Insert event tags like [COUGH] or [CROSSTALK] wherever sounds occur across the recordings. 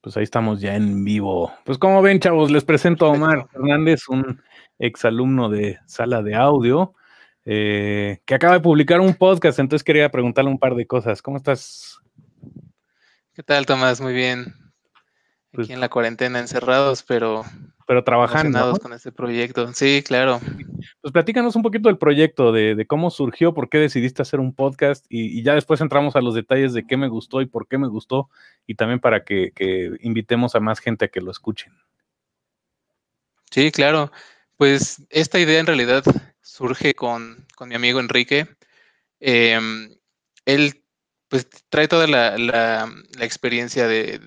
Pues ahí estamos ya en vivo. Pues como ven, chavos, les presento a Omar Hernández, un exalumno de sala de audio, eh, que acaba de publicar un podcast, entonces quería preguntarle un par de cosas. ¿Cómo estás? ¿Qué tal, Tomás? Muy bien. Pues aquí en la cuarentena encerrados, pero pero trabajando con este proyecto. Sí, claro. Pues platícanos un poquito del proyecto, de, cómo surgió, por qué decidiste hacer un podcast y, ya después entramos a los detalles de qué me gustó y por qué me gustó y también para que, invitemos a más gente a que lo escuchen. Sí, claro. Pues esta idea en realidad surge con, mi amigo Enrique. Em, él pues trae toda la, experiencia de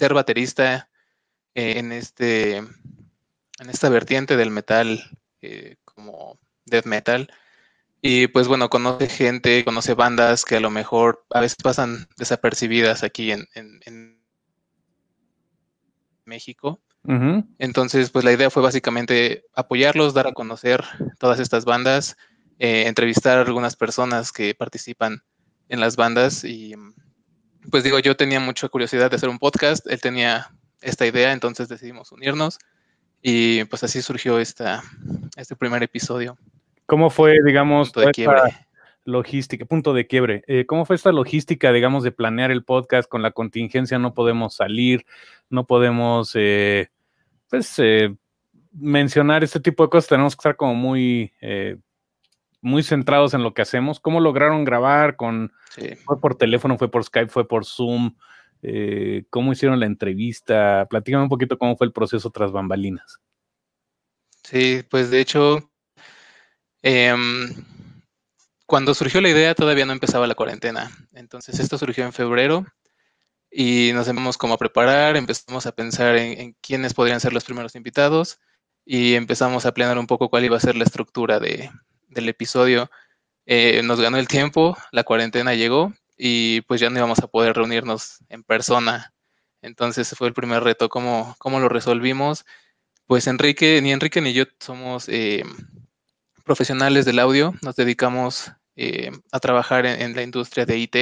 ser baterista eh, en, este, en esta vertiente del metal, eh, como death metal. Y pues bueno, conoce gente, conoce bandas que a lo mejor a veces pasan desapercibidas aquí en, en, México. Entonces, pues la idea fue básicamente apoyarlos, dar a conocer todas estas bandas, eh, entrevistar a algunas personas que participan en las bandas y pues digo, yo tenía mucha curiosidad de hacer un podcast, él tenía esta idea, entonces decidimos unirnos y pues así surgió esta, este primer episodio. ¿Cómo fue, digamos, logística, punto de quiebre? Eh, ¿Cómo fue esta logística, digamos, de planear el podcast con la contingencia? No podemos salir, no podemos, eh, pues, eh, mencionar este tipo de cosas, tenemos que estar como muy muy centrados en lo que hacemos. ¿Cómo lograron grabar? Con, ¿Fue por teléfono? ¿Fue por Skype? ¿Fue por Zoom? Eh, ¿Cómo hicieron la entrevista? Platícame un poquito cómo fue el proceso tras bambalinas. Sí, pues de hecho, em, cuando surgió la idea todavía no empezaba la cuarentena. Entonces esto surgió en febrero y nos empezamos cómo preparar, empezamos a pensar en quiénes podrían ser los primeros invitados y empezamos a planear un poco cuál iba a ser la estructura de, del episodio. Eh, nos ganó el tiempo, la cuarentena llegó y pues ya no íbamos a poder reunirnos en persona. Entonces fue el primer reto, ¿cómo, lo resolvimos? Pues Enrique, ni Enrique ni yo somos eh, profesionales del audio, nos dedicamos eh, a trabajar en, la industria de IT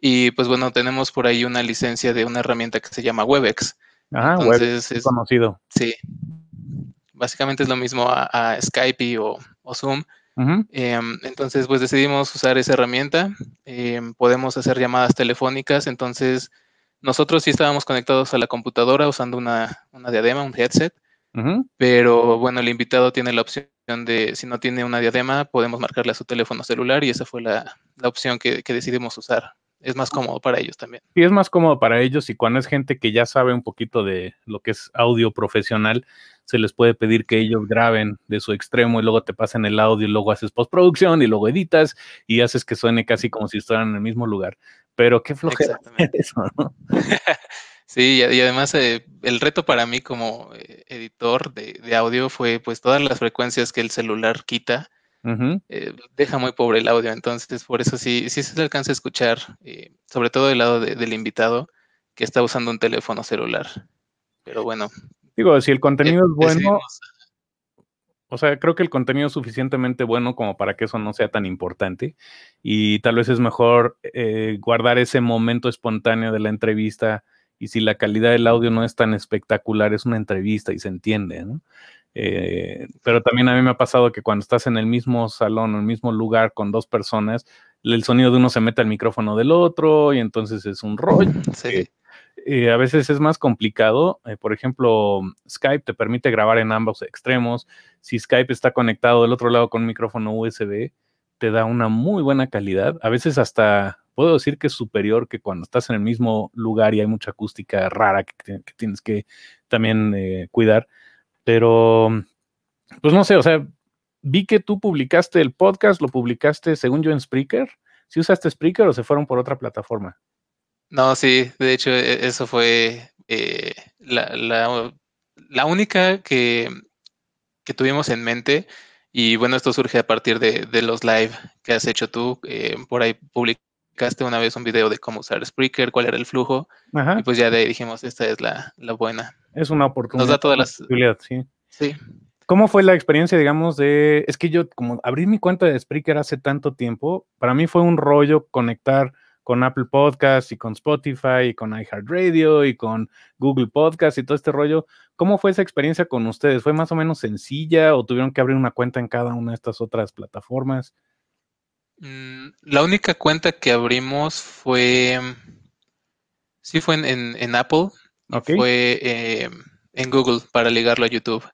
y pues bueno, tenemos por ahí una licencia de una herramienta que se llama Webex. Ajá, Webex es conocido. Sí, básicamente es lo mismo a, Skype o, o Zoom, Em, entonces, pues decidimos usar esa herramienta. Em, podemos hacer llamadas telefónicas. Entonces, nosotros sí estábamos conectados a la computadora usando una, diadema, un headset. Pero bueno, el invitado tiene la opción de, si no tiene una diadema, podemos marcarle a su teléfono celular y esa fue la, opción que decidimos usar es más cómodo para ellos también. y es más cómodo para ellos y cuando es gente que ya sabe un poquito de lo que es audio profesional, se les puede pedir que ellos graben de su extremo y luego te pasen el audio y luego haces postproducción y luego editas y haces que suene casi como si estuvieran en el mismo lugar. Pero qué flojera [LAUGHS] eso, [LAUGHS] Sí, y además eh, el reto para mí como eh, editor de, audio fue pues todas las frecuencias que el celular quita eh, deja muy pobre el audio, entonces por eso sí, sí se alcanza a escuchar, eh, sobre todo del lado del invitado que está usando un teléfono celular. Pero bueno. Digo, si el contenido es bueno, o sea, creo que el contenido es suficientemente bueno como para que eso no sea tan importante y tal vez es mejor eh, guardar ese momento espontáneo de la entrevista y si la calidad del audio no es tan espectacular, es una entrevista y se entiende, ¿no? Eh, pero también a mí me ha pasado que cuando estás en el mismo salón o en el mismo lugar con dos personas, el sonido de uno se mete al micrófono del otro y entonces es un rollo. [LAUGHS] Sí. Eh, a veces es más complicado. Eh, por ejemplo, Skype te permite grabar en ambos extremos. Si Skype está conectado del otro lado con micrófono USB, te da una muy buena calidad. A veces hasta puedo decir que es superior que cuando estás en el mismo lugar y hay mucha acústica rara que, tienes que también cuidar. Pero, pues no sé, o sea, vi que tú publicaste el podcast, lo publicaste según yo en Spreaker. ¿Si usaste Spreaker o se fueron por otra plataforma? No, sí, de hecho, e, eso fue eh, la, única que, tuvimos en mente. Y bueno, esto surge a partir de, los live que has hecho tú. Eh, por ahí publicando. Caste una vez un video de cómo usar Spreaker, cuál era el flujo, y pues ya de ahí dijimos, esta es la, buena. Es una oportunidad. Nos da todas las... Sí. sí. ¿Cómo fue la experiencia, digamos, de... Es que yo, como abrir mi cuenta de Spreaker hace tanto tiempo, para mí fue un rollo conectar con Apple Podcasts y con Spotify y con iHeartRadio y con Google Podcasts y todo este rollo. ¿Cómo fue esa experiencia con ustedes? ¿Fue más o menos sencilla o tuvieron que abrir una cuenta en cada una de estas otras plataformas? Mm, la única cuenta que abrimos fue. Sí, fue en, Apple. Fue eh, en Google para ligarlo a YouTube.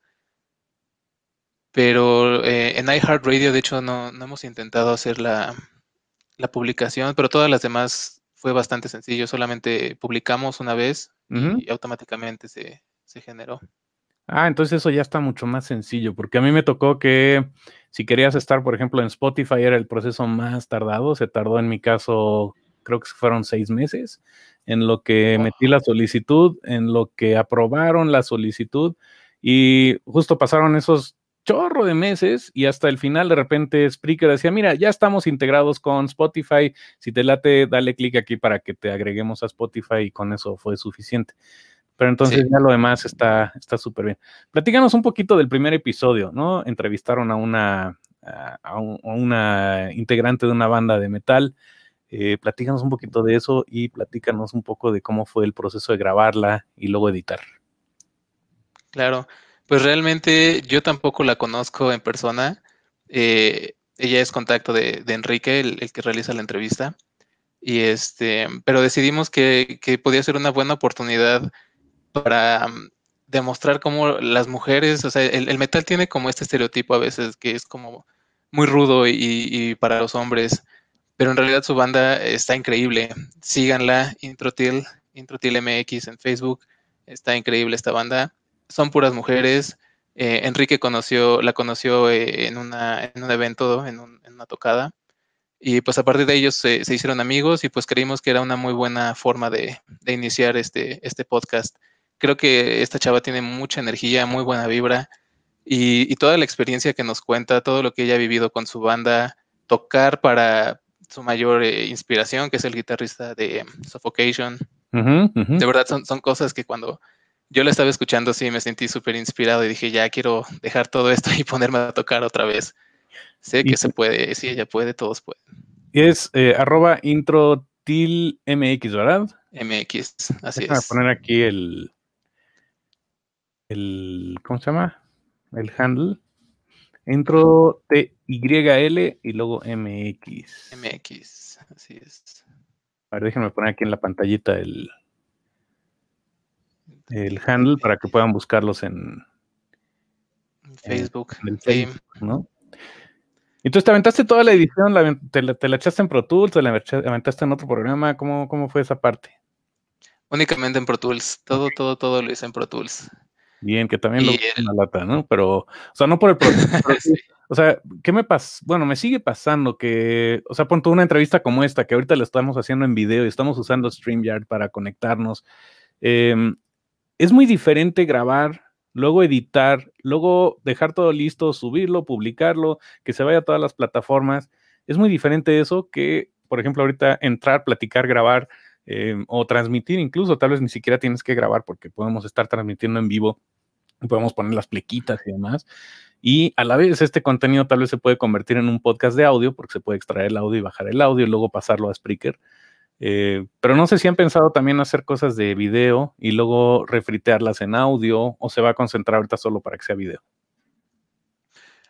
Pero eh, en iHeartRadio, de hecho, no, hemos intentado hacer la, publicación, pero todas las demás fue bastante sencillo. Solamente publicamos una vez y automáticamente se, se generó. Ah, entonces eso ya está mucho más sencillo, porque a mí me tocó que si querías estar, por ejemplo, en Spotify, era el proceso más tardado. Se tardó en mi caso, creo que fueron seis meses, en lo que metí la solicitud, en lo que aprobaron la solicitud. Y justo pasaron esos chorro de meses y hasta el final de repente Spreaker decía, mira, ya estamos integrados con Spotify, si te late, dale clic aquí para que te agreguemos a Spotify y con eso fue suficiente. Pero entonces ya lo demás está súper bien. Platícanos un poquito del primer episodio, ¿no? Entrevistaron a una, a, una integrante de una banda de metal. Eh, platícanos un poquito de eso y platícanos un poco de cómo fue el proceso de grabarla y luego editar. Claro, pues realmente yo tampoco la conozco en persona. Eh, ella es contacto de, Enrique, el, que realiza la entrevista. Y este, pero decidimos que, que podía ser una buena oportunidad para mm, demostrar cómo las mujeres, o sea, el, metal tiene como este estereotipo a veces que es como muy rudo y, para los hombres, pero en realidad su banda está increíble. Síganla, Introtil, Introtil MX en Facebook, está increíble esta banda. Son puras mujeres. Eh, Enrique la conoció eh, en, una, en un evento, en, una tocada. Y pues a partir de ellos se, hicieron amigos y pues creímos que era una muy buena forma de, iniciar este, este podcast creo que esta chava tiene mucha energía, muy buena vibra y, toda la experiencia que nos cuenta, todo lo que ella ha vivido con su banda, tocar para su mayor eh, inspiración, que es el guitarrista de Suffocation. De verdad, son, cosas que cuando yo la estaba escuchando, sí, me sentí súper inspirado y dije, ya quiero dejar todo esto y ponerme a tocar otra vez. Sé que se puede, sí, ella puede, todos pueden. Es eh, MX, ¿verdad? MX, así es. Voy a poner aquí el, el, ¿cómo se llama? El handle. Entro t y l y luego MX. MX, así es. A ver, déjenme poner aquí en la pantallita el, el handle para que eh, puedan buscarlos en Facebook. En Facebook, ¿no? Entonces, ¿te aventaste toda la edición? te, la, echaste en Pro Tools? ¿Te la aventaste en otro programa? ¿Cómo, cómo fue esa parte? Únicamente en Pro Tools. Todo, todo, todo lo hice en Pro Tools bien, que también lo en la lata, ¿no? Pero, o sea, no por el problema. [LAUGHS] O sea, ¿qué me pasa? Bueno, me sigue pasando que, o sea, pon una entrevista como esta, que ahorita la estamos haciendo en video y estamos usando StreamYard para conectarnos. Em, es muy diferente grabar, luego editar, luego dejar todo listo, subirlo, publicarlo, que se vaya a todas las plataformas. Es muy diferente eso que, por ejemplo, ahorita entrar, platicar, grabar. Em, o transmitir incluso, tal vez ni siquiera tienes que grabar porque podemos estar transmitiendo en vivo podemos poner las plequitas y demás. Y a la vez este contenido tal vez se puede convertir en un podcast de audio, porque se puede extraer el audio y bajar el audio y luego pasarlo a Spreaker. Eh, pero no sé si han pensado también hacer cosas de video y luego refritearlas en audio o se va a concentrar ahorita solo para que sea video.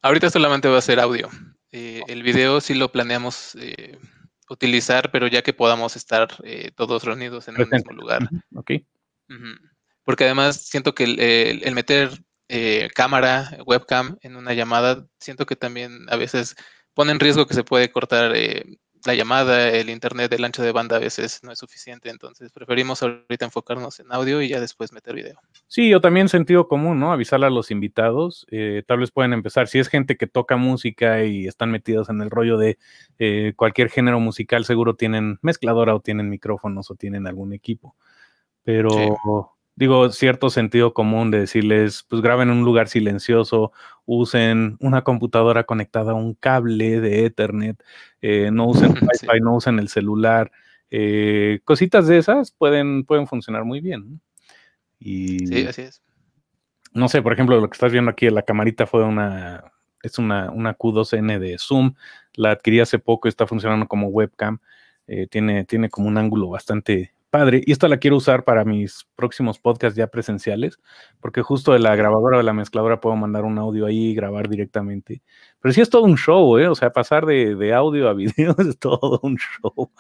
Ahorita solamente va a ser audio. Eh, el video sí lo planeamos eh, utilizar, pero ya que podamos estar todos reunidos en el mismo lugar. Ok porque además siento que el, meter eh, cámara, webcam en una llamada, siento que también a veces pone en riesgo que se puede cortar eh, la llamada, el internet, el ancho de banda a veces no es suficiente, entonces preferimos ahorita enfocarnos en audio y ya después meter video. Sí, yo también sentido común, ¿no? Avisar a los invitados, eh, tal vez pueden empezar, si es gente que toca música y están metidos en el rollo de cualquier género musical, seguro tienen mezcladora o tienen micrófonos o tienen algún equipo, pero digo, cierto sentido común de decirles, pues graben en un lugar silencioso, usen una computadora conectada a un cable de Ethernet, eh, no usen [LAUGHS] Wi-Fi, no usen el celular, eh, cositas de esas pueden, pueden funcionar muy bien. Y, sí, así es. No sé, por ejemplo, lo que estás viendo aquí en la camarita fue una, es una, una Q2N de Zoom, la adquirí hace poco, está funcionando como webcam. Eh, tiene, tiene como un ángulo bastante, padre. Y esto la quiero usar para mis próximos podcasts ya presenciales, porque justo de la grabadora o de la mezcladora puedo mandar un audio ahí y grabar directamente. Pero sí es todo un show, ¿eh? O sea, pasar de, audio a [LAUGHS] video es todo un show.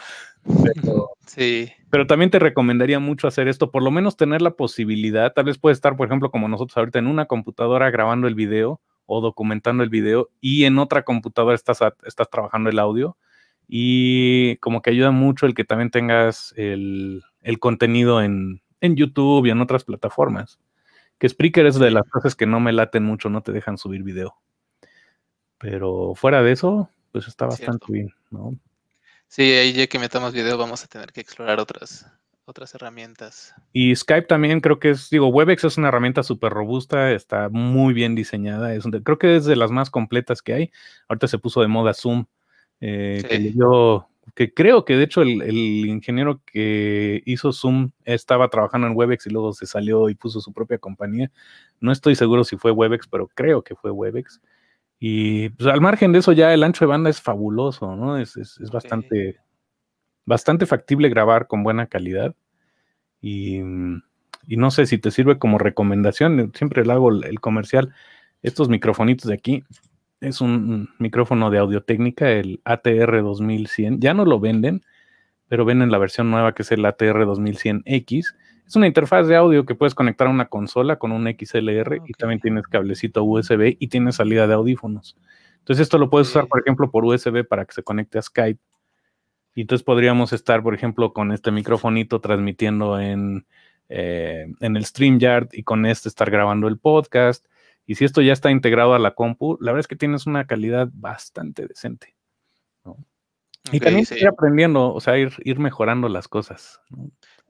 Pero, [LAUGHS] sí. Pero también te recomendaría mucho hacer esto, por lo menos tener la posibilidad. Tal vez puede estar, por ejemplo, como nosotros ahorita en una computadora grabando el video o documentando el video y en otra computadora estás, estás trabajando el audio y como que ayuda mucho el que también tengas el, contenido en, YouTube y en otras plataformas. Que Spreaker es de las cosas que no me laten mucho, no te dejan subir video. Pero fuera de eso, pues está bastante bien, ¿no? Sí, ahí ya que metamos video vamos a tener que explorar otras, otras herramientas. Y Skype también creo que es, digo, Webex es una herramienta súper robusta, está muy bien diseñada, es, creo que es de las más completas que hay. Ahorita se puso de moda Zoom, eh, que yo, que creo que de hecho el, ingeniero que hizo Zoom estaba trabajando en Webex y luego se salió y puso su propia compañía. No estoy seguro si fue Webex, pero creo que fue Webex. Y pues, al margen de eso ya el ancho de banda es fabuloso, ¿no? Es, bastante, bastante factible grabar con buena calidad. Y, mm, y, no sé si te sirve como recomendación, siempre le hago el comercial, estos microfonitos de aquí es un micrófono de audio técnica, el ATR 2100. Ya no lo venden, pero venden la versión nueva que es el ATR 2100X. Es una interfaz de audio que puedes conectar a una consola con un XLR y también tienes cablecito USB y tiene salida de audífonos. Entonces esto lo puedes usar, por ejemplo, por USB para que se conecte a Skype. Y entonces podríamos estar, por ejemplo, con este micrófonito transmitiendo en, eh, en el StreamYard y con este estar grabando el podcast y si esto ya está integrado a la compu, la verdad es que tienes una calidad bastante decente. y también ir aprendiendo, o sea, ir, ir mejorando las cosas.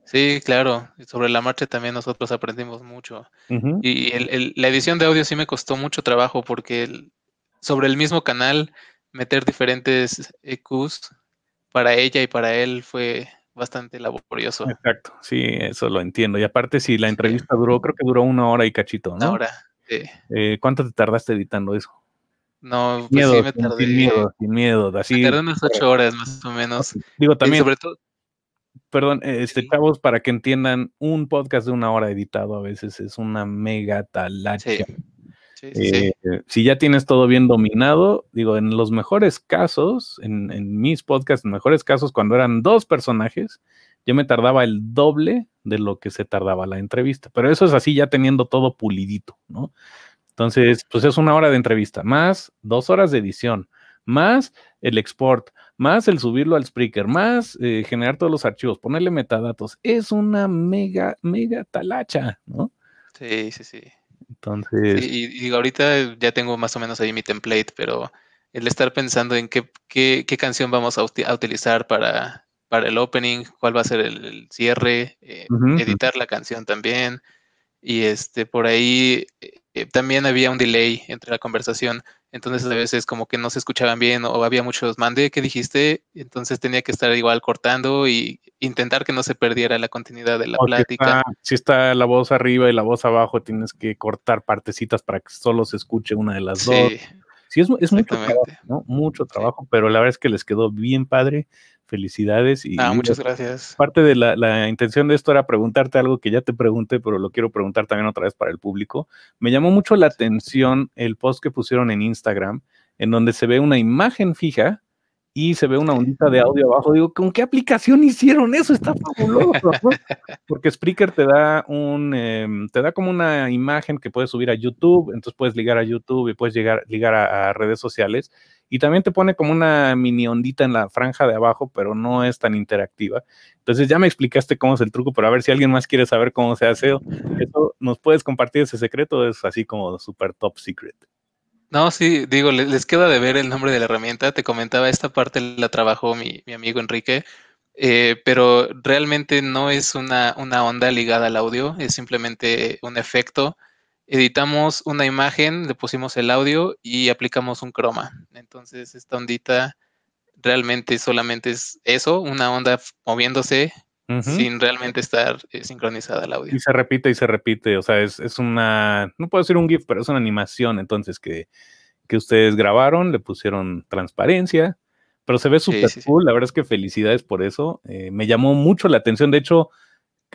Sí, claro. Sobre la marcha también nosotros aprendimos mucho. Y la edición de audio sí me costó mucho trabajo porque sobre el mismo canal meter diferentes EQs para ella y para él fue bastante laborioso. Exacto, sí, eso lo entiendo. Y aparte, si la entrevista duró, creo que duró una hora y cachito, ¿no? Una hora, eh, ¿Cuánto te tardaste editando eso? No, pues me tardé. Sin miedo, sin miedo. Así, me tardé unas ocho horas más o menos. Digo, también. sobre todo. Perdón, este, chavos, para que entiendan, un podcast de una hora editado a veces es una mega talacha. Sí. Sí, eh, Si ya tienes todo bien dominado, digo, en los mejores casos, en, mis podcasts, en mejores casos, cuando eran dos personajes, yo me tardaba el doble de lo que se tardaba la entrevista. Pero eso es así, ya teniendo todo pulidito, ¿no? Entonces, pues es una hora de entrevista, más dos horas de edición, más el export, más el subirlo al Spreaker, más eh, generar todos los archivos, ponerle metadatos. Es una mega, mega talacha, ¿no? Sí, sí, sí. Entonces. y, ahorita ya tengo más o menos ahí mi template, pero el estar pensando en qué, qué, canción vamos a utilizar para para el opening, cuál va a ser el, cierre, eh, editar la canción también. Y este, por ahí eh, también había un delay entre la conversación, entonces a veces como que no se escuchaban bien o había muchos mande, ¿qué dijiste, entonces tenía que estar igual cortando y intentar que no se perdiera la continuidad de la plática. si está la voz arriba y la voz abajo, tienes que cortar partecitas para que solo se escuche una de las dos. Sí, es, mucho trabajo, Mucho trabajo, pero la verdad es que les quedó bien padre felicidades. Y, ah, muchas gracias. Parte de la, intención de esto era preguntarte algo que ya te pregunté, pero lo quiero preguntar también otra vez para el público. Me llamó mucho la atención el post que pusieron en Instagram, en donde se ve una imagen fija y se ve una ondita de audio abajo. Digo, ¿con qué aplicación hicieron eso? Está fabuloso. [LAUGHS] Porque Spreaker te da un, em, te da como una imagen que puedes subir a YouTube, entonces puedes ligar a YouTube y puedes llegar, ligar a redes sociales y también te pone como una mini ondita en la franja de abajo, pero no es tan interactiva. Entonces ya me explicaste cómo es el truco, pero a ver si alguien más quiere saber cómo se hace eso, ¿nos puedes compartir ese secreto? Es así como super top secret. No, sí, digo, les, queda de ver el nombre de la herramienta. Te comentaba, esta parte la trabajó mi, amigo Enrique, eh, pero realmente no es una, una onda ligada al audio, es simplemente un efecto editamos una imagen, le pusimos el audio y aplicamos un croma. Entonces esta ondita realmente solamente es eso, una onda moviéndose sin realmente estar eh, sincronizada al audio. Y se repite y se repite, o sea, es, una, no puedo decir un GIF, pero es una animación, entonces que, ustedes grabaron, le pusieron transparencia, pero se ve súper cool, la verdad es que felicidades por eso, eh, me llamó mucho la atención, de hecho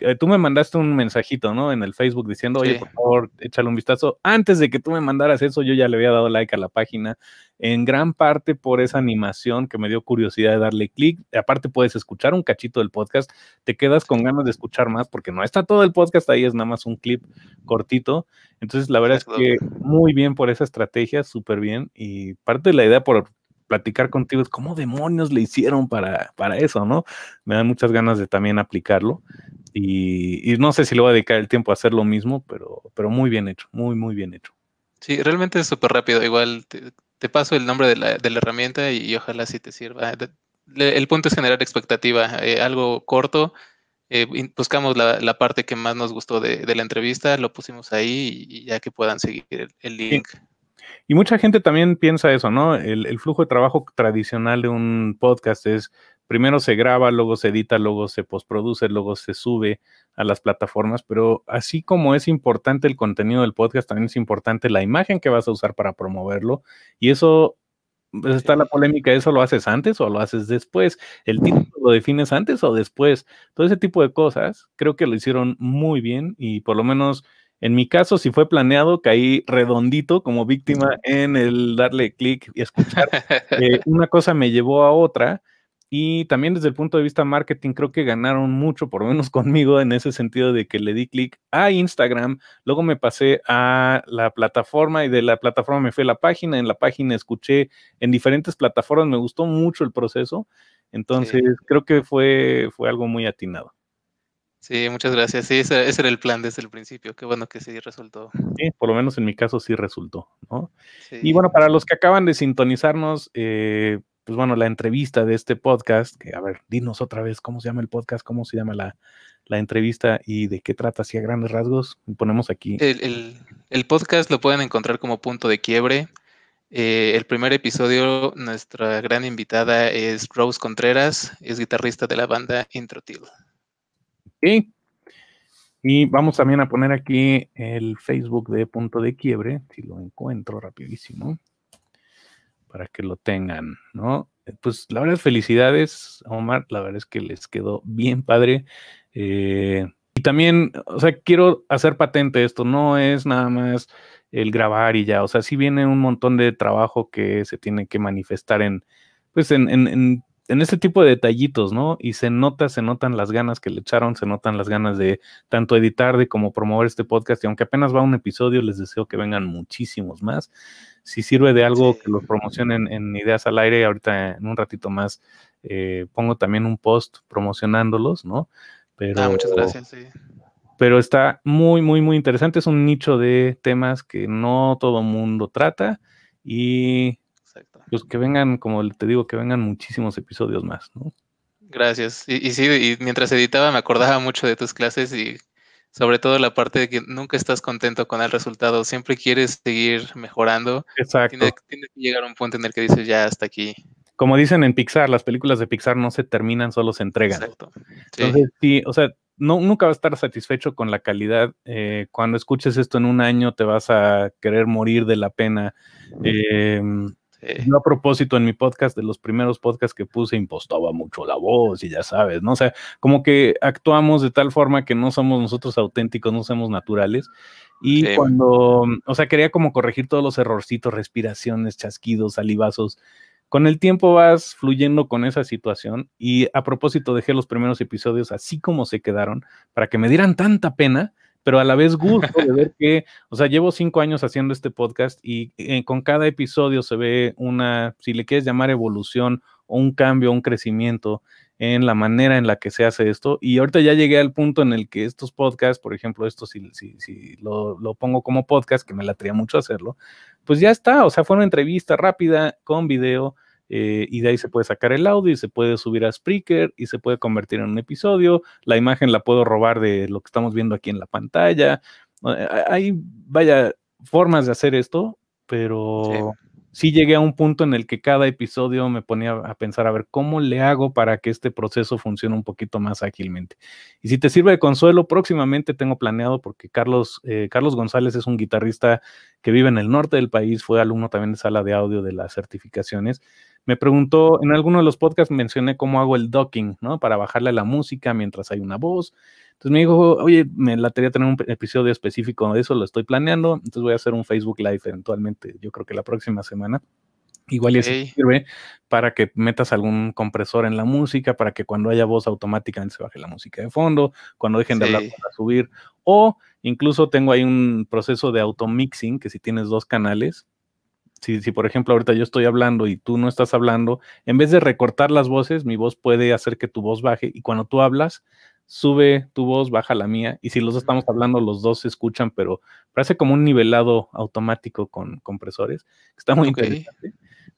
eh, tú me mandaste un mensajito, ¿no? En el Facebook diciendo, oye, por favor, échale un vistazo. Antes de que tú me mandaras eso, yo ya le había dado like a la página, en gran parte por esa animación que me dio curiosidad de darle clic. Aparte, puedes escuchar un cachito del podcast, te quedas con ganas de escuchar más, porque no está todo el podcast ahí, es nada más un clip cortito. Entonces, la verdad es que muy bien por esa estrategia, súper bien. Y parte de la idea por platicar contigo es cómo demonios le hicieron para, para eso, ¿no? Me dan muchas ganas de también aplicarlo. Y, no sé si le voy a dedicar el tiempo a hacer lo mismo, pero, pero muy bien hecho, muy, muy bien hecho. Sí, realmente es súper rápido. Igual te, paso el nombre de la, herramienta y, ojalá sí te sirva. Ah, el punto es generar expectativa, eh, algo corto. Eh, buscamos la, parte que más nos gustó de, la entrevista, lo pusimos ahí y, ya que puedan seguir el, link. Y mucha gente también piensa eso, ¿no? el, flujo de trabajo tradicional de un podcast es primero se graba, luego se edita, luego se postproduce, luego se sube a las plataformas, pero así como es importante el contenido del podcast, también es importante la imagen que vas a usar para promoverlo y eso pues, está la polémica, ¿eso lo haces antes o lo haces después? ¿El título lo defines antes o después? Todo ese tipo de cosas creo que lo hicieron muy bien y por lo menos en mi caso, si fue planeado, caí redondito como víctima en el darle clic y escuchar. [LAUGHS] Eh, una cosa me llevó a otra y también desde el punto de vista marketing, creo que ganaron mucho, por lo menos [LAUGHS] conmigo, en ese sentido de que le di clic a Instagram, luego me pasé a la plataforma y de la plataforma me fui a la página, en la página escuché en diferentes plataformas, me gustó mucho el proceso, entonces creo que fue, fue algo muy atinado. Sí, muchas gracias. Sí, ese, era el plan desde el principio. Qué bueno que sí resultó. Sí, por lo menos en mi caso sí resultó, ¿no? Y bueno, para los que acaban de sintonizarnos, eh, pues bueno, la entrevista de este podcast, que a ver, dinos otra vez cómo se llama el podcast, cómo se llama la, entrevista y de qué trata, si a grandes rasgos, ponemos aquí. El, podcast lo pueden encontrar como punto de quiebre. Eh, el primer episodio, nuestra gran invitada es Rose Contreras, es guitarrista de la banda Introtil. Sí. Y vamos también a poner aquí el Facebook de Punto de Quiebre, si lo encuentro rapidísimo para que lo tengan, ¿no? Eh, pues la verdad, felicidades, Omar, la verdad es que les quedó bien padre. Eh, y también, o sea, quiero hacer patente esto, no es nada más el grabar y ya, o sea, sí viene un montón de trabajo que se tiene que manifestar en, pues, en, en en este tipo de detallitos, ¿no? Y se nota, se notan las ganas que le echaron, se notan las ganas de tanto editar, de como promover este podcast. Y aunque apenas va un episodio, les deseo que vengan muchísimos más. Si sirve de algo que los promocionen en Ideas al Aire, ahorita en un ratito más eh, pongo también un post promocionándolos, ¿no? Pero, ah, muchas gracias, sí. Pero está muy, muy, muy interesante. Es un nicho de temas que no todo mundo trata y pues que vengan, como te digo, que vengan muchísimos episodios más, ¿no? Gracias. Y, sí, y mientras editaba me acordaba mucho de tus clases y sobre todo la parte de que nunca estás contento con el resultado, siempre quieres seguir mejorando. Exacto. Tiene, que llegar a un punto en el que dices, ya hasta aquí. Como dicen en Pixar, las películas de Pixar no se terminan, solo se entregan. Exacto. Entonces, sí, o sea, no, nunca vas a estar satisfecho con la calidad. Eh, cuando escuches esto en un año, te vas a querer morir de la pena. Eh, eh, a propósito en mi podcast, de los primeros podcasts que puse, impostaba mucho la voz y ya sabes, ¿no? O sea, como que actuamos de tal forma que no somos nosotros auténticos, no somos naturales. Y cuando, o sea, quería como corregir todos los errorcitos, respiraciones, chasquidos, salivazos. Con el tiempo vas fluyendo con esa situación y a propósito dejé los primeros episodios así como se quedaron para que me dieran tanta pena pero a la vez gusto de ver que, o sea, llevo cinco años haciendo este podcast y eh, con cada episodio se ve una, si le quieres llamar evolución o un cambio, un crecimiento en la manera en la que se hace esto. Y ahorita ya llegué al punto en el que estos podcasts, por ejemplo, esto si, si, lo, lo, pongo como podcast, que me latría mucho hacerlo, pues ya está, o sea, fue una entrevista rápida con video eh, y de ahí se puede sacar el audio y se puede subir a Spreaker y se puede convertir en un episodio. La imagen la puedo robar de lo que estamos viendo aquí en la pantalla. Eh, hay, vaya, formas de hacer esto, pero sí llegué a un punto en el que cada episodio me ponía a pensar, a ver, ¿cómo le hago para que este proceso funcione un poquito más ágilmente? Y si te sirve de consuelo, próximamente tengo planeado, porque Carlos, eh, Carlos González es un guitarrista que vive en el norte del país, fue alumno también de sala de audio de las certificaciones, me preguntó, en alguno de los podcasts mencioné cómo hago el docking, ¿no? Para bajarle la música mientras hay una voz. Entonces me dijo, oye, me quería tener un episodio específico de eso, lo estoy planeando, entonces voy a hacer un Facebook Live eventualmente, yo creo que la próxima semana. Igual y eso sirve para que metas algún compresor en la música, para que cuando haya voz automáticamente se baje la música de fondo, cuando dejen de hablar para subir. O incluso tengo ahí un proceso de automixing, que si tienes dos canales, si, si, por ejemplo ahorita yo estoy hablando y tú no estás hablando, en vez de recortar las voces, mi voz puede hacer que tu voz baje y cuando tú hablas, sube tu voz, baja la mía, y si los estamos hablando, los dos se escuchan, pero parece como un nivelado automático con compresores, está muy interesante.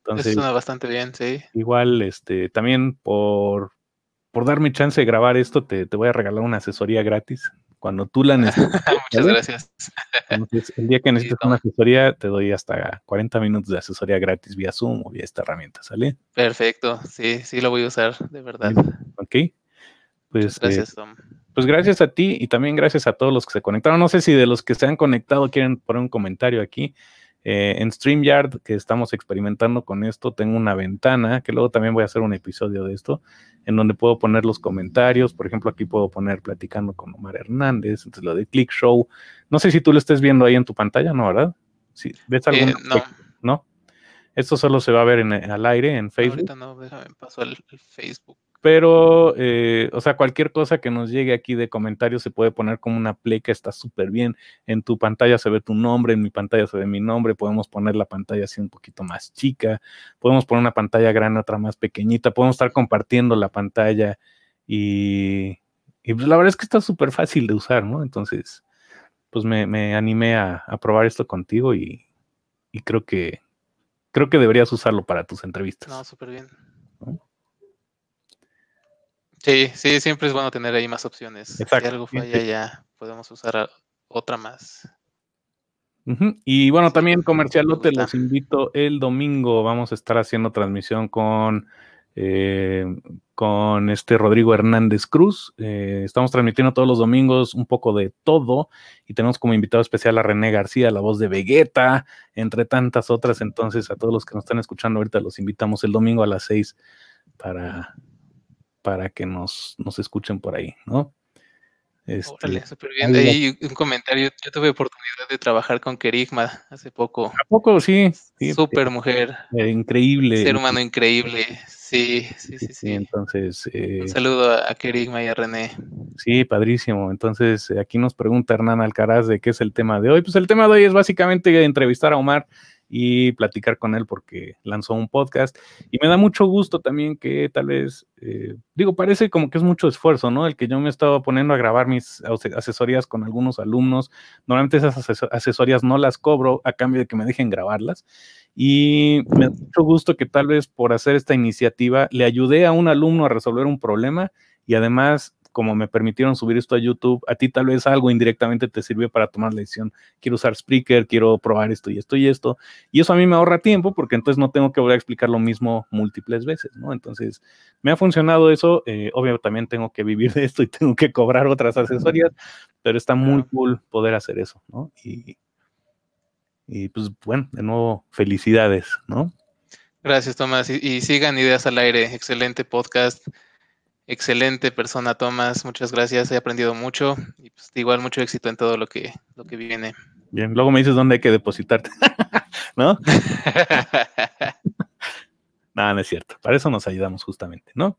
bastante bien, sí. Igual, este, también por, darme chance de grabar esto, te, voy a regalar una asesoría gratis cuando tú la [LAUGHS] necesites. Muchas gracias. el día que necesites una asesoría, te doy hasta 40 minutos de asesoría gratis vía Zoom o vía esta herramienta, ¿sale? Perfecto, sí, sí lo voy a usar, de verdad. Ok. Pues, eh, gracias, Pues gracias a ti y también gracias a todos los que se conectaron. No sé si de los que se han conectado quieren poner un comentario aquí. Eh, en StreamYard, que estamos experimentando con esto, tengo una ventana, que luego también voy a hacer un episodio de esto, en donde puedo poner los comentarios. Por ejemplo, aquí puedo poner platicando con Omar Hernández, entonces lo de Click Show. No sé si tú lo estés viendo ahí en tu pantalla, ¿no, verdad? ¿Sí? ¿Ves eh, algún? no. ¿No? Esto solo se va a ver al aire en Facebook. Ahorita no, déjame paso al Facebook. Pero, eh, o sea, cualquier cosa que nos llegue aquí de comentarios se puede poner como una pleca, está súper bien. En tu pantalla se ve tu nombre, en mi pantalla se ve mi nombre. Podemos poner la pantalla así un poquito más chica, podemos poner una pantalla grande, otra más pequeñita, podemos estar compartiendo la pantalla y, pues la verdad es que está súper fácil de usar, ¿no? Entonces, pues me, animé a, probar esto contigo y, creo que creo que deberías usarlo para tus entrevistas. No, súper bien. Sí, sí, siempre es bueno tener ahí más opciones. Si algo falla, ya podemos usar otra más. Y bueno, también también comercialote, los invito el domingo. Vamos a estar haciendo transmisión con, eh, con este Rodrigo Hernández Cruz. Eh, estamos transmitiendo todos los domingos un poco de todo y tenemos como invitado especial a René García, la voz de Vegeta, entre tantas otras. Entonces, a todos los que nos están escuchando ahorita, los invitamos el domingo a las seis para para que nos, nos escuchen por ahí, ¿no? Órale, este, súper bien. De ahí un comentario. Yo tuve oportunidad de trabajar con Kerigma hace poco. ¿A poco? Sí. sí súper mujer. Eh, increíble. Ser humano increíble. Sí, sí, sí. sí, Entonces. Eh, un saludo a Kerigma y a René. Sí, padrísimo. Entonces, eh, aquí nos pregunta Hernán Alcaraz de qué es el tema de hoy. Pues el tema de hoy es básicamente entrevistar a Omar y platicar con él porque lanzó un podcast. Y me da mucho gusto también que tal vez, eh, digo, parece como que es mucho esfuerzo, ¿no? El que yo me he estado poniendo a grabar mis asesorías con algunos alumnos. Normalmente esas asesorías no las cobro a cambio de que me dejen grabarlas. Y me da mucho gusto que tal vez por hacer esta iniciativa le ayudé a un alumno a resolver un problema y además como me permitieron subir esto a YouTube, a ti tal vez algo indirectamente te sirve para tomar la decisión, quiero usar Spreaker, quiero probar esto y esto y esto, y eso a mí me ahorra tiempo porque entonces no tengo que volver a explicar lo mismo múltiples veces, ¿no? Entonces, me ha funcionado eso, eh, Obvio, también tengo que vivir de esto y tengo que cobrar otras asesorías, pero está muy cool poder hacer eso, ¿no? Y, pues bueno, de nuevo, felicidades, ¿no? Gracias, Tomás. y, sigan Ideas al Aire. Excelente podcast. Excelente persona, Tomás. Muchas gracias. He aprendido mucho y pues, igual mucho éxito en todo lo que, lo que viene. Bien, luego me dices dónde hay que depositarte, [LAUGHS] ¿no? [LAUGHS] no, no es cierto. Para eso nos ayudamos justamente, ¿no?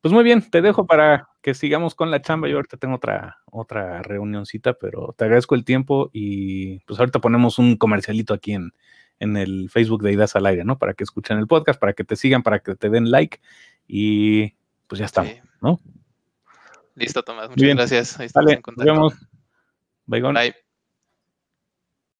Pues muy bien, te dejo para que sigamos con la chamba. Yo ahorita tengo otra, otra reunioncita, pero te agradezco el tiempo y pues ahorita ponemos un comercialito aquí en, en el Facebook de Idas al Aire, ¿no? Para que escuchen el podcast, para que te sigan, para que te den like y pues ya está, ¿no? Listo, Tomás. Muchas gracias. Ahí estamos en contacto. Nos vemos. Bye. Bye.